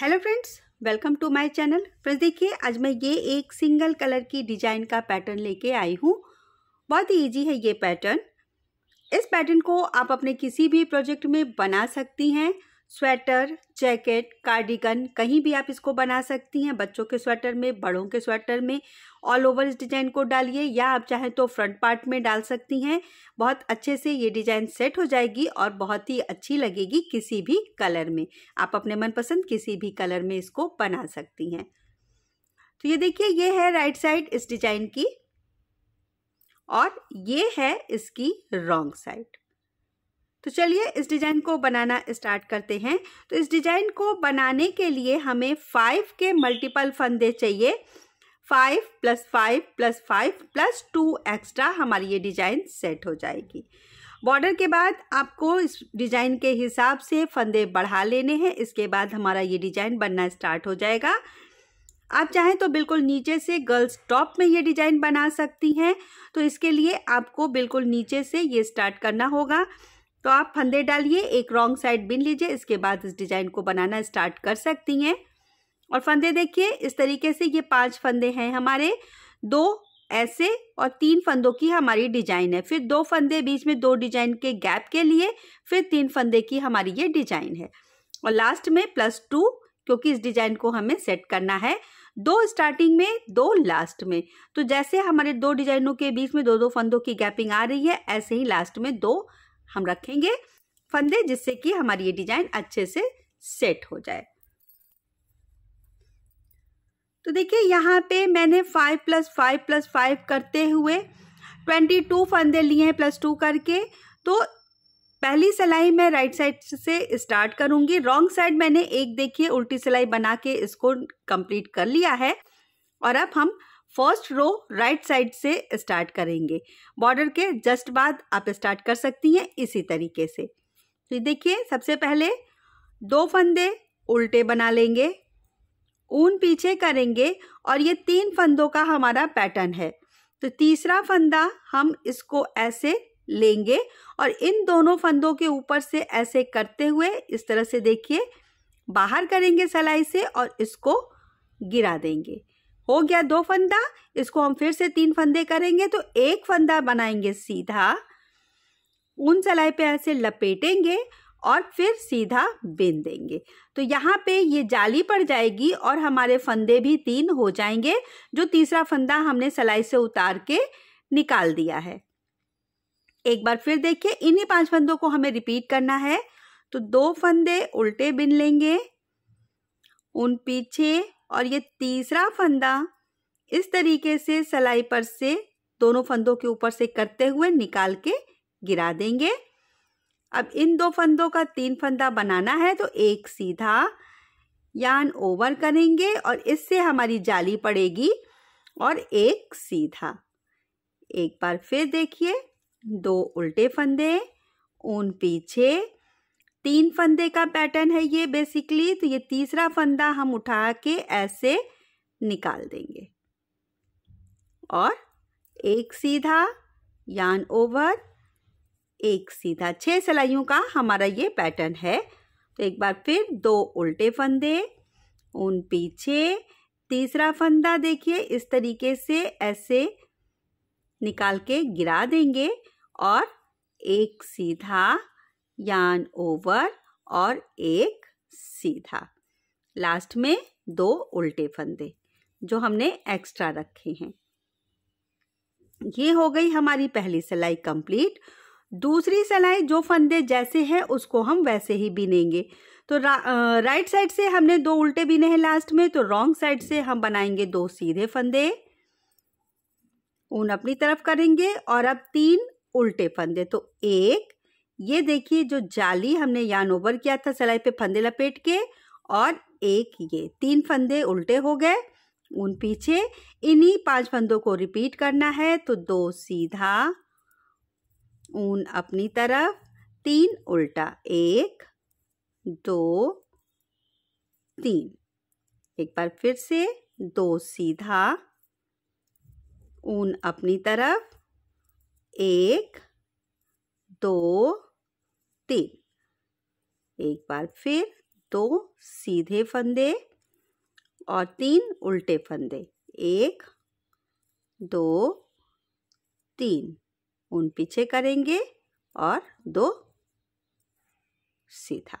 hello friends welcome to my channel friends देखिए आज मैं ये एक सिंगल कलर की डिजाइन का पैटर्न लेके आई हूँ बहुत ही ईजी है ये पैटर्न इस पैटर्न को आप अपने किसी भी प्रोजेक्ट में बना सकती हैं स्वेटर जैकेट कार्डिगन कहीं भी आप इसको बना सकती हैं बच्चों के स्वेटर में बड़ों के स्वेटर में ऑल ओवर इस डिज़ाइन को डालिए या आप चाहें तो फ्रंट पार्ट में डाल सकती हैं बहुत अच्छे से ये डिज़ाइन सेट हो जाएगी और बहुत ही अच्छी लगेगी किसी भी कलर में आप अपने मनपसंद किसी भी कलर में इसको बना सकती हैं तो ये देखिए ये है राइट साइड इस डिज़ाइन की और ये है इसकी रॉन्ग साइड तो चलिए इस डिजाइन को बनाना स्टार्ट करते हैं तो इस डिजाइन को बनाने के लिए हमें फाइव के मल्टीपल फंदे चाहिए five plus five plus five plus two extra हमारी ये डिजाइन सेट हो जाएगी बॉर्डर के बाद आपको इस डिजाइन के हिसाब से फंदे बढ़ा लेने हैं इसके बाद हमारा ये डिजाइन बनना स्टार्ट हो जाएगा आप चाहें तो बिल्कुल नीचे से गर्ल्स टॉप में ये डिजाइन बना सकती हैं तो इसके लिए आपको बिल्कुल नीचे से ये स्टार्ट करना होगा तो आप फंदे डालिए एक रॉन्ग साइड बिन लीजिए इसके बाद इस डिज़ाइन को बनाना स्टार्ट कर सकती हैं और फंदे देखिए इस तरीके से ये पांच फंदे हैं हमारे दो ऐसे और तीन फंदों की हमारी डिजाइन है फिर दो फंदे बीच में दो डिजाइन के गैप के लिए फिर तीन फंदे की हमारी ये डिजाइन है और लास्ट में प्लस टू क्योंकि इस डिजाइन को हमें सेट करना है दो स्टार्टिंग में दो लास्ट में तो जैसे हमारे दो डिजाइनों के बीच में दो दो फंदों की गैपिंग आ रही है ऐसे ही लास्ट में दो हम रखेंगे फंदे जिससे कि हमारी ये डिजाइन अच्छे से सेट हो जाए तो देखिए यहाँ पे मैंने five plus five plus five करते हुए ट्वेंटी टू फंदे लिए हैं प्लस टू करके तो पहली सिलाई मैं राइट साइड से स्टार्ट करूँगी रॉन्ग साइड मैंने एक देखिए उल्टी सिलाई बना के इसको कंप्लीट कर लिया है और अब हम फर्स्ट रो राइट साइड से स्टार्ट करेंगे बॉर्डर के जस्ट बाद आप स्टार्ट कर सकती हैं इसी तरीके से फिर तो देखिए सबसे पहले दो फंदे उल्टे बना लेंगे ऊन पीछे करेंगे और ये तीन फंदों का हमारा पैटर्न है तो तीसरा फंदा हम इसको ऐसे लेंगे और इन दोनों फंदों के ऊपर से ऐसे करते हुए इस तरह से देखिए बाहर करेंगे सलाई से और इसको गिरा देंगे हो गया दो फंदा इसको हम फिर से तीन फंदे करेंगे तो एक फंदा बनाएंगे सीधा उन सलाई पे ऐसे लपेटेंगे और फिर सीधा बिन देंगे तो यहाँ पे ये जाली पड़ जाएगी और हमारे फंदे भी तीन हो जाएंगे जो तीसरा फंदा हमने सलाई से उतार के निकाल दिया है एक बार फिर देखिए इन्हीं पांच फंदों को हमें रिपीट करना है तो दो फंदे उल्टे बिन लेंगे उन पीछे और ये तीसरा फंदा इस तरीके से सलाई पर से दोनों फंदों के ऊपर से करते हुए निकाल के गिरा देंगे अब इन दो फंदों का तीन फंदा बनाना है तो एक सीधा यान ओवर करेंगे और इससे हमारी जाली पड़ेगी और एक सीधा एक बार फिर देखिए दो उल्टे फंदे ऊन पीछे तीन फंदे का पैटर्न है ये बेसिकली तो ये तीसरा फंदा हम उठा के ऐसे निकाल देंगे और एक सीधा यान ओवर एक सीधा छः सिलाइयों का हमारा ये पैटर्न है तो एक बार फिर दो उल्टे फंदे उन पीछे तीसरा फंदा देखिए इस तरीके से ऐसे निकाल के गिरा देंगे और एक सीधा यान ओवर और एक सीधा लास्ट में दो उल्टे फंदे जो हमने एक्स्ट्रा रखे हैं ये हो गई हमारी पहली सिलाई कंप्लीट दूसरी सिलाई जो फंदे जैसे हैं उसको हम वैसे ही बिनेंगे तो रा, राइट साइड से हमने दो उल्टे बिने हैं लास्ट में तो रॉन्ग साइड से हम बनाएंगे दो सीधे फंदे ऊन अपनी तरफ करेंगे और अब तीन उल्टे फंदे तो एक ये देखिए जो जाली हमने यान ओवर किया था सिलाई पे फंदे लपेट के और एक ये तीन फंदे उल्टे हो गए उन पीछे इन्हीं पांच फंदों को रिपीट करना है तो दो सीधा ऊन अपनी तरफ तीन उल्टा एक दो तीन एक बार फिर से दो सीधा ऊन अपनी तरफ एक दो तीन एक बार फिर दो सीधे फंदे और तीन उल्टे फंदे एक दो तीन उन पीछे करेंगे और दो सीधा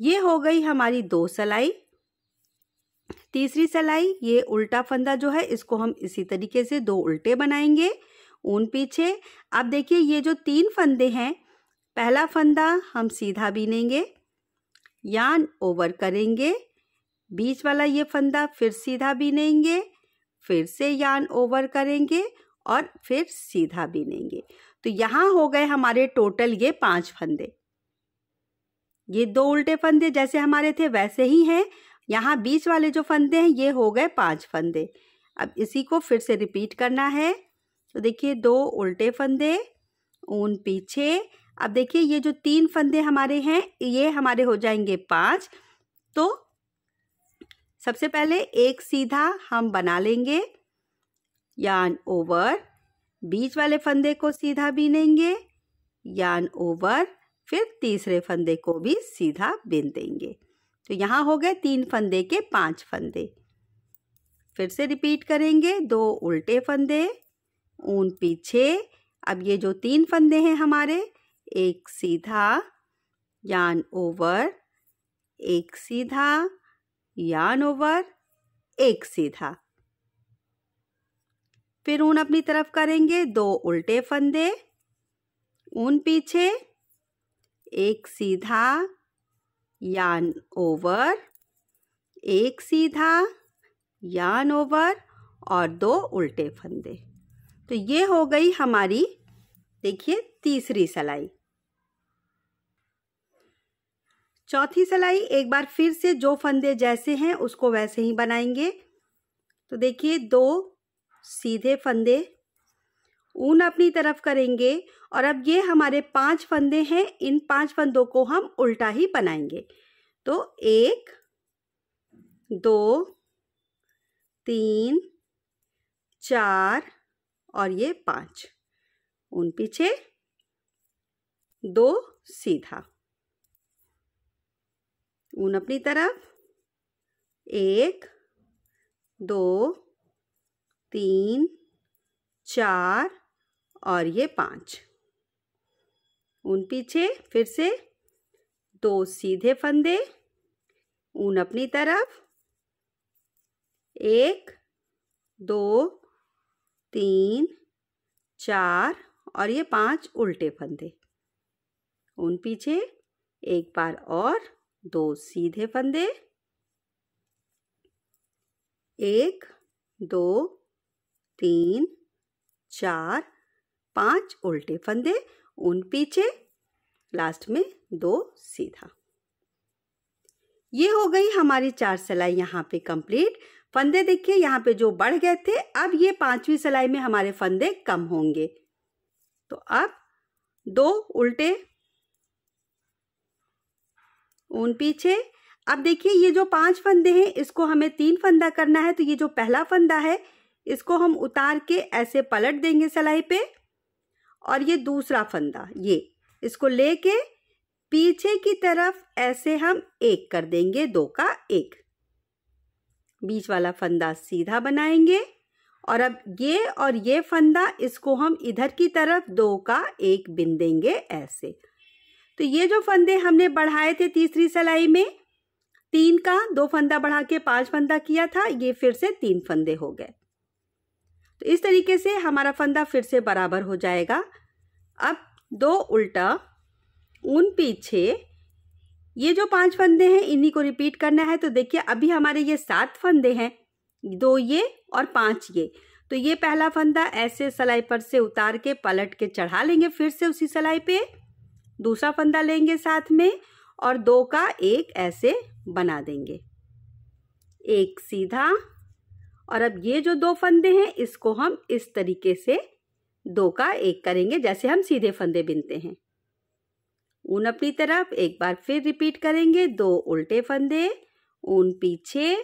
ये हो गई हमारी दो सलाई तीसरी सलाई ये उल्टा फंदा जो है इसको हम इसी तरीके से दो उल्टे बनाएंगे ऊन पीछे अब देखिए ये जो तीन फंदे हैं पहला फंदा हम सीधा बीनेंगे यान ओवर करेंगे बीच वाला ये फंदा फिर सीधा बीनेंगे फिर से यान ओवर करेंगे और फिर सीधा बीनेंगे तो यहाँ हो गए हमारे टोटल ये पांच फंदे ये दो उल्टे फंदे जैसे हमारे थे वैसे ही हैं यहाँ बीच वाले जो फंदे हैं ये हो गए पांच फंदे अब इसी को फिर से रिपीट करना है तो देखिए दो उल्टे फंदे ऊन पीछे अब देखिए ये जो तीन फंदे हमारे हैं ये हमारे हो जाएंगे पाँच तो सबसे पहले एक सीधा हम बना लेंगे यान ओवर बीच वाले फंदे को सीधा बीनेंगे यान ओवर फिर तीसरे फंदे को भी सीधा बीन देंगे तो यहाँ हो गए तीन फंदे के पांच फंदे फिर से रिपीट करेंगे दो उल्टे फंदे ऊन पीछे अब ये जो तीन फंदे हैं हमारे एक सीधा यान ओवर एक सीधा यान ओवर एक सीधा फिर ऊन अपनी तरफ करेंगे दो उल्टे फंदे ऊन पीछे एक सीधा यान ओवर एक सीधा यान ओवर और दो उल्टे फंदे तो ये हो गई हमारी देखिए तीसरी सलाई चौथी सिलाई एक बार फिर से जो फंदे जैसे हैं उसको वैसे ही बनाएंगे तो देखिए दो सीधे फंदे ऊन अपनी तरफ करेंगे और अब ये हमारे पांच फंदे हैं इन पांच फंदों को हम उल्टा ही बनाएंगे तो एक दो तीन चार और ये पांच उन पीछे दो सीधा ऊन अपनी तरफ एक दो तीन चार और ये पाँच ऊन पीछे फिर से दो सीधे फंदे ऊन अपनी तरफ एक दो तीन चार और ये पांच उल्टे फंदे उन पीछे एक बार और दो सीधे फंदे एक दो तीन चार पांच उल्टे फंदे उन पीछे लास्ट में दो सीधा ये हो गई हमारी चार सिलाई यहाँ पे कंप्लीट फंदे देखिए यहाँ पे जो बढ़ गए थे अब ये पांचवी सिलाई में हमारे फंदे कम होंगे तो अब दो उल्टे ऊन पीछे अब देखिए ये जो पांच फंदे हैं इसको हमें तीन फंदा करना है तो ये जो पहला फंदा है इसको हम उतार के ऐसे पलट देंगे सिलाई पे और ये दूसरा फंदा ये इसको लेके पीछे की तरफ ऐसे हम एक कर देंगे दो का एक बीच वाला फंदा सीधा बनाएंगे और अब ये और ये फंदा इसको हम इधर की तरफ दो का एक बिन देंगे ऐसे तो ये जो फंदे हमने बढ़ाए थे तीसरी सिलाई में तीन का दो फंदा बढ़ा के पांच फंदा किया था ये फिर से तीन फंदे हो गए तो इस तरीके से हमारा फंदा फिर से बराबर हो जाएगा अब दो उल्टा उन पीछे ये जो पांच फंदे हैं इन्हीं को रिपीट करना है तो देखिए अभी हमारे ये सात फंदे हैं दो ये और पांच ये तो ये पहला फंदा ऐसे सलाई पर से उतार के पलट के चढ़ा लेंगे फिर से उसी सलाई पे दूसरा फंदा लेंगे साथ में और दो का एक ऐसे बना देंगे एक सीधा और अब ये जो दो फंदे हैं इसको हम इस तरीके से दो का एक करेंगे जैसे हम सीधे फंदे बिनते हैं ऊन अपनी तरफ एक बार फिर रिपीट करेंगे दो उल्टे फंदे ऊन पीछे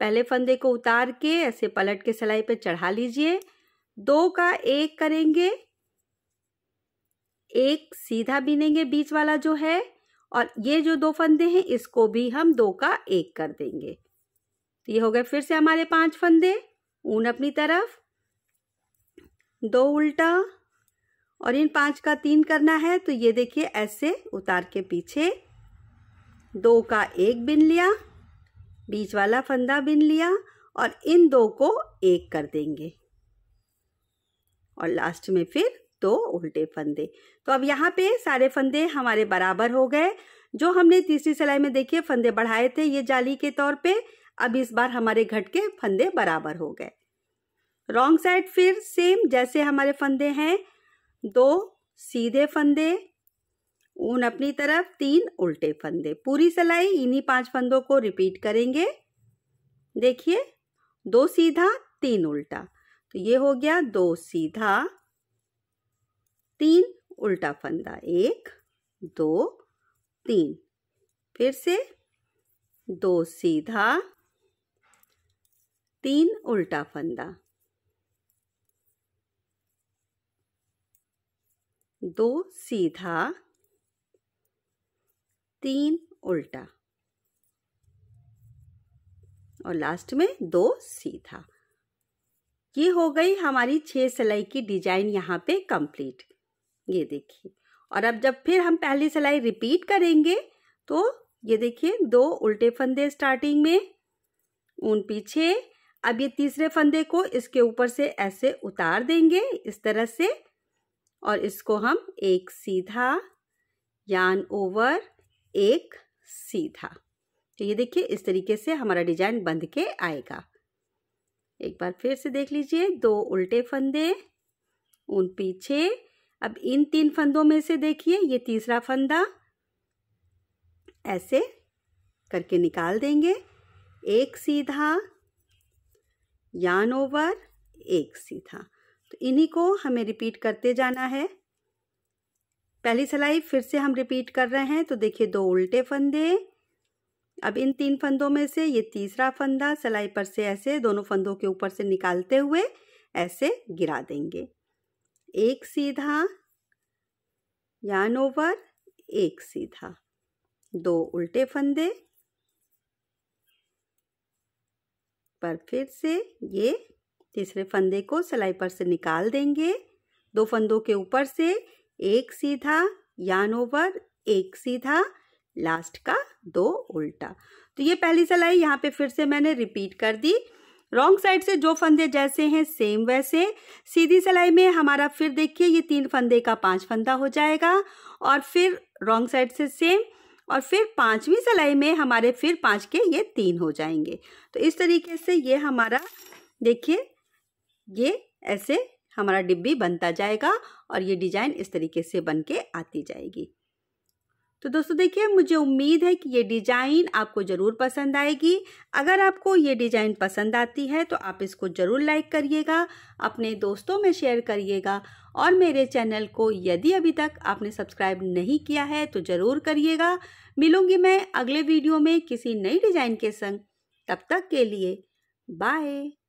पहले फंदे को उतार के ऐसे पलट के सिलाई पे चढ़ा लीजिए दो का एक करेंगे एक सीधा बीनेंगे बीच वाला जो है और ये जो दो फंदे हैं इसको भी हम दो का एक कर देंगे तो ये हो गए फिर से हमारे पांच फंदे ऊन अपनी तरफ दो उल्टा और इन पांच का तीन करना है तो ये देखिए ऐसे उतार के पीछे दो का एक बिन लिया बीच वाला फंदा बिन लिया और इन दो को एक कर देंगे और लास्ट में फिर दो तो उल्टे फंदे तो अब यहाँ पे सारे फंदे हमारे बराबर हो गए जो हमने तीसरी सिलाई में देखिए फंदे बढ़ाए थे ये जाली के तौर पे अब इस बार हमारे घट के फंदे बराबर हो गए रॉन्ग साइड फिर सेम जैसे हमारे फंदे हैं दो सीधे फंदे ऊन अपनी तरफ तीन उल्टे फंदे पूरी सिलाई इन्हीं पांच फंदों को रिपीट करेंगे देखिए दो सीधा तीन उल्टा तो ये हो गया दो सीधा तीन उल्टा फंदा एक दो तीन फिर से दो सीधा तीन उल्टा फंदा दो सीधा तीन उल्टा और लास्ट में दो सीधा ये हो गई हमारी छह सिलाई की डिजाइन यहाँ पे कंप्लीट ये देखिए और अब जब फिर हम पहली सिलाई रिपीट करेंगे तो ये देखिए दो उल्टे फंदे स्टार्टिंग में ऊन पीछे अब ये तीसरे फंदे को इसके ऊपर से ऐसे उतार देंगे इस तरह से और इसको हम एक सीधा यान ओवर एक सीधा तो ये देखिए इस तरीके से हमारा डिजाइन बंध के आएगा एक बार फिर से देख लीजिए दो उल्टे फंदे उन पीछे अब इन तीन फंदों में से देखिए ये तीसरा फंदा ऐसे करके निकाल देंगे एक सीधा यान ओवर एक सीधा तो इन्हीं को हमें रिपीट करते जाना है पहली सिलाई फिर से हम रिपीट कर रहे हैं तो देखिए दो उल्टे फंदे अब इन तीन फंदों में से ये तीसरा फंदा सिलाई पर से ऐसे दोनों फंदों के ऊपर से निकालते हुए ऐसे गिरा देंगे एक सीधा यान ओवर एक सीधा दो उल्टे फंदे पर फिर से ये तीसरे फंदे को सिलाई पर से निकाल देंगे दो फंदों के ऊपर से एक सीधा यान ओवर एक सीधा लास्ट का दो उल्टा तो ये पहली सिलाई यहाँ पे फिर से मैंने रिपीट कर दी रॉन्ग साइड से जो फंदे जैसे हैं सेम वैसे सीधी सिलाई में हमारा फिर देखिए ये तीन फंदे का पांच फंदा हो जाएगा और फिर रॉन्ग साइड से सेम और फिर पांचवी सिलाई में हमारे फिर पांच के ये तीन हो जाएंगे तो इस तरीके से ये हमारा देखिए ये ऐसे हमारा डिब्बी बनता जाएगा और ये डिजाइन इस तरीके से बन के आती जाएगी तो दोस्तों देखिए मुझे उम्मीद है कि ये डिज़ाइन आपको ज़रूर पसंद आएगी अगर आपको ये डिज़ाइन पसंद आती है तो आप इसको ज़रूर लाइक करिएगा अपने दोस्तों में शेयर करिएगा और मेरे चैनल को यदि अभी तक आपने सब्सक्राइब नहीं किया है तो ज़रूर करिएगा मिलूंगी मैं अगले वीडियो में किसी नई डिज़ाइन के संग तब तक के लिए बाय